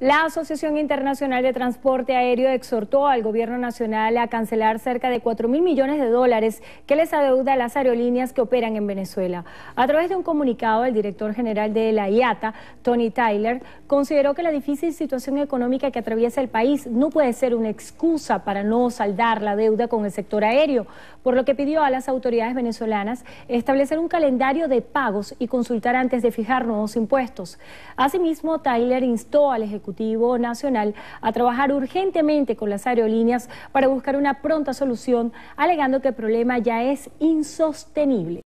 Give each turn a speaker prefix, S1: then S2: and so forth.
S1: La Asociación Internacional de Transporte Aéreo exhortó al gobierno nacional a cancelar cerca de 4 mil millones de dólares que les adeuda a las aerolíneas que operan en Venezuela. A través de un comunicado, el director general de la IATA, Tony Tyler, consideró que la difícil situación económica que atraviesa el país no puede ser una excusa para no saldar la deuda con el sector aéreo, por lo que pidió a las autoridades venezolanas establecer un calendario de pagos y consultar antes de fijar nuevos impuestos. Asimismo, Tyler instó al Ejecutivo Nacional a trabajar urgentemente con las aerolíneas para buscar una pronta solución, alegando que el problema ya es insostenible.